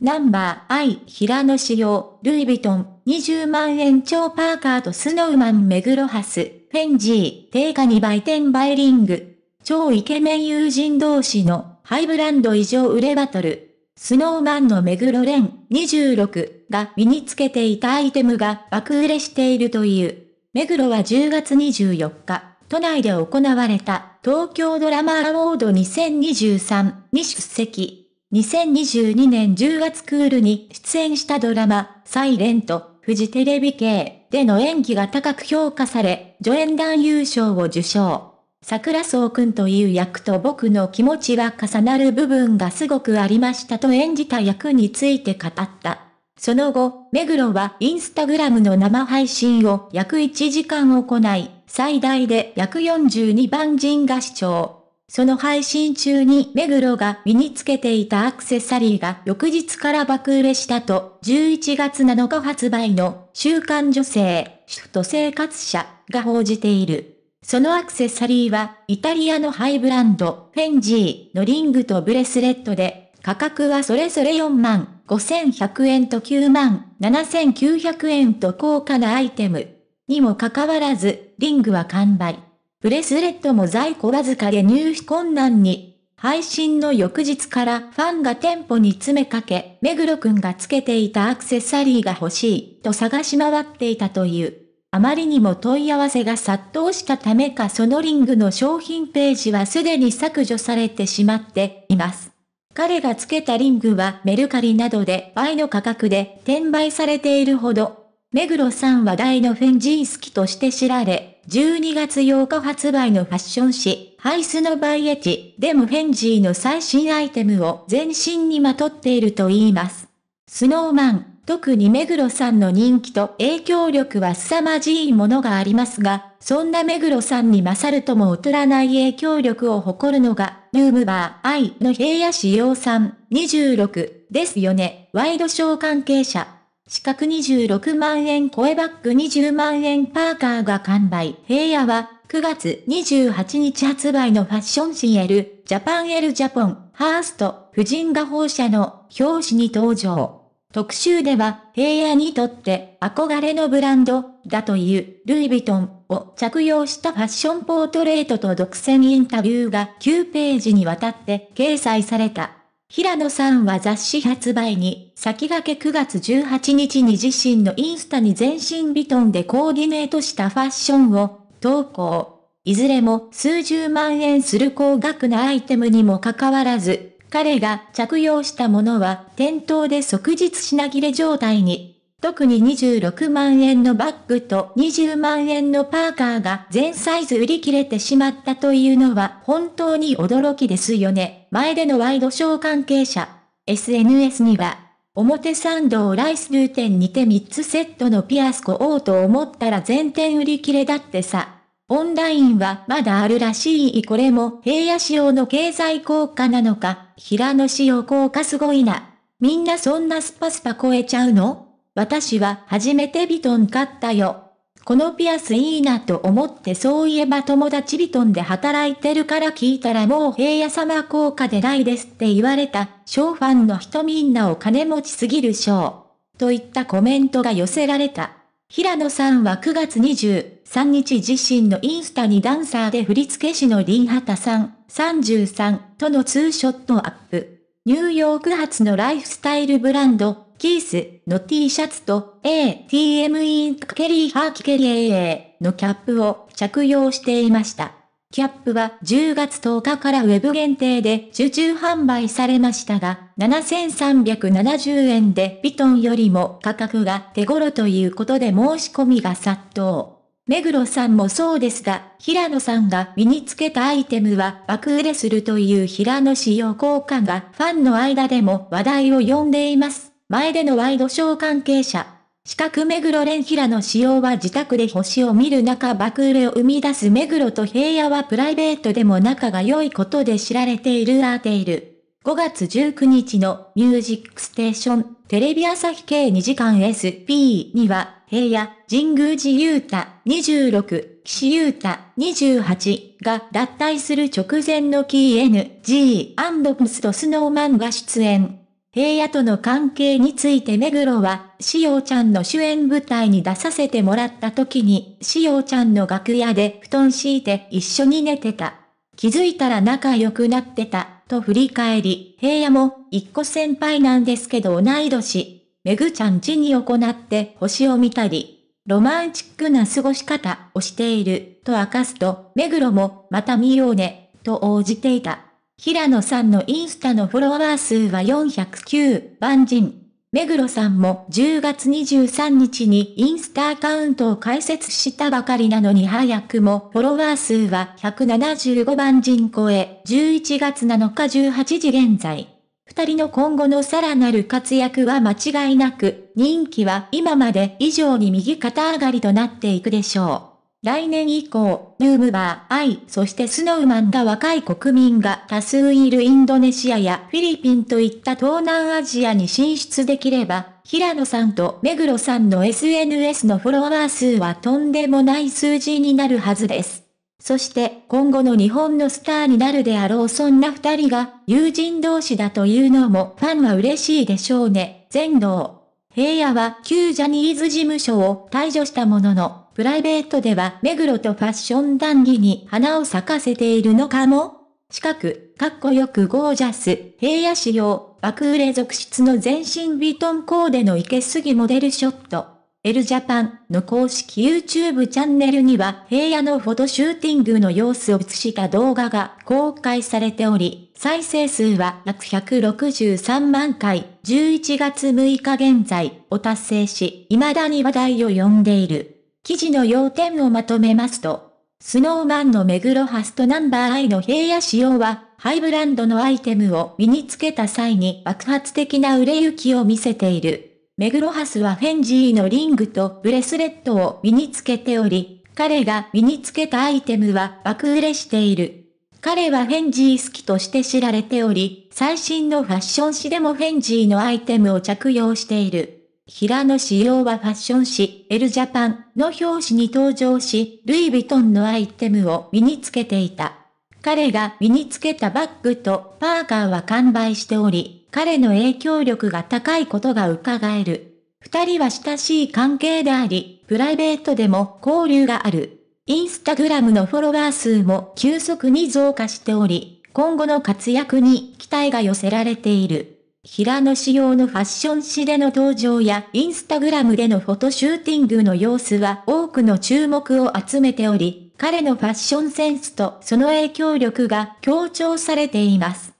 ナンバー I 平野仕様、ルイ・ヴィトン、20万円超パーカーとスノーマン・メグロハス、フェンジー、定価2倍転売リング。超イケメン友人同士のハイブランド異常売れバトル。スノーマンの目黒ン、26が身につけていたアイテムが爆売れしているという。目黒は10月24日、都内で行われた東京ドラマアウォード2023に出席。2022年10月クールに出演したドラマ、サイレント、フジテレビ系での演技が高く評価され、助演男優賞を受賞。桜草くんという役と僕の気持ちは重なる部分がすごくありましたと演じた役について語った。その後、目黒はインスタグラムの生配信を約1時間行い、最大で約42万人が視聴。その配信中に目黒が身につけていたアクセサリーが翌日から爆売れしたと、11月7日発売の週刊女性、シフト生活者が報じている。そのアクセサリーは、イタリアのハイブランド、フェンジーのリングとブレスレットで、価格はそれぞれ4万5100円と9万7900円と高価なアイテム。にもかかわらず、リングは完売。ブレスレットも在庫わずかで入手困難に。配信の翌日からファンが店舗に詰めかけ、目黒くんがつけていたアクセサリーが欲しいと探し回っていたという。あまりにも問い合わせが殺到したためかそのリングの商品ページはすでに削除されてしまっています。彼がつけたリングはメルカリなどで倍の価格で転売されているほど、目黒さんは大のフェンジー好きとして知られ、12月8日発売のファッション誌、ハイスのバイエチでもフェンジーの最新アイテムを全身にまとっていると言います。スノーマン、特に目黒さんの人気と影響力は凄まじいものがありますが、そんな目黒さんに勝るとも劣らない影響力を誇るのが、ルームバー愛の平野志陽さん26ですよね。ワイドショー関係者。四角26万円超えバッグ20万円パーカーが完売。平野は、9月28日発売のファッション誌エル、ジャパンエルジャポン、ハースト、婦人画報社の表紙に登場。特集では、平野にとって憧れのブランドだというルイ・ヴィトンを着用したファッションポートレートと独占インタビューが9ページにわたって掲載された。平野さんは雑誌発売に、先駆け9月18日に自身のインスタに全身ビトンでコーディネートしたファッションを投稿。いずれも数十万円する高額なアイテムにもかかわらず、彼が着用したものは店頭で即日品切れ状態に。特に26万円のバッグと20万円のパーカーが全サイズ売り切れてしまったというのは本当に驚きですよね。前でのワイドショー関係者、SNS には、表参道ライスルーテンにて3つセットのピアス買おうと思ったら全店売り切れだってさ。オンラインはまだあるらしい。これも平野仕様の経済効果なのか、平野仕様効果すごいな。みんなそんなスパスパ超えちゃうの私は初めてビトン買ったよ。このピアスいいなと思ってそういえば友達リトンで働いてるから聞いたらもう平野様効果でないですって言われた、小ファンの人みんなお金持ちすぎる賞。といったコメントが寄せられた。平野さんは9月23日自身のインスタにダンサーで振付師のリンハタさん、33とのツーショットアップ。ニューヨーク発のライフスタイルブランド、キースの T シャツと ATM インクケリーハーキケリエーのキャップを着用していました。キャップは10月10日からウェブ限定で受注販売されましたが、7370円でビトンよりも価格が手頃ということで申し込みが殺到。目黒さんもそうですが、平野さんが身につけたアイテムは爆売れするという平野仕様効果がファンの間でも話題を呼んでいます。前でのワイドショー関係者。四角目黒連平の使用は自宅で星を見る中爆売れを生み出す目黒と平野はプライベートでも仲が良いことで知られているアーテイル。5月19日のミュージックステーションテレビ朝日系2時間 SP には平野、神宮寺雄太26、岸優太28が脱退する直前の KNG& ポスとスノーマンが出演。平野との関係について目黒は、しおちゃんの主演舞台に出させてもらった時に、しおちゃんの楽屋で布団敷いて一緒に寝てた。気づいたら仲良くなってた、と振り返り、平野も、一個先輩なんですけど同い年、めぐちゃんちに行って星を見たり、ロマンチックな過ごし方をしている、と明かすと、目黒も、また見ようね、と応じていた。平野さんのインスタのフォロワー数は409万人。目黒さんも10月23日にインスタアカウントを開設したばかりなのに早くもフォロワー数は175万人超え、11月7日18時現在。二人の今後のさらなる活躍は間違いなく、人気は今まで以上に右肩上がりとなっていくでしょう。来年以降、ヌームバー、アイ、そしてスノーマンが若い国民が多数いるインドネシアやフィリピンといった東南アジアに進出できれば、平野さんと目黒さんの SNS のフォロワー数はとんでもない数字になるはずです。そして今後の日本のスターになるであろうそんな二人が友人同士だというのもファンは嬉しいでしょうね。全道。平野は旧ジャニーズ事務所を退場したもののプライベートでは目黒とファッション談義に花を咲かせているのかも近く、かっこよくゴージャス、平野仕様、爆売れ続出の全身ビトンコーデのイケすぎモデルショット。L ジャパンの公式 YouTube チャンネルには平野のフォトシューティングの様子を映した動画が公開されており、再生数は約163万回、11月6日現在を達成し、未だに話題を呼んでいる。記事の要点をまとめますと、スノーマンの目黒ハストナンバー I の平野仕様は、ハイブランドのアイテムを身につけた際に爆発的な売れ行きを見せている。メグロハスはフェンジーのリングとブレスレットを身につけており、彼が身につけたアイテムは爆売れしている。彼はフェンジー好きとして知られており、最新のファッション誌でもフェンジーのアイテムを着用している。平野紫耀はファッション誌、エルジャパンの表紙に登場し、ルイ・ヴィトンのアイテムを身につけていた。彼が身につけたバッグとパーカーは完売しており、彼の影響力が高いことが伺える。二人は親しい関係であり、プライベートでも交流がある。インスタグラムのフォロワー数も急速に増加しており、今後の活躍に期待が寄せられている。平野仕様のファッション誌での登場やインスタグラムでのフォトシューティングの様子は多くの注目を集めており、彼のファッションセンスとその影響力が強調されています。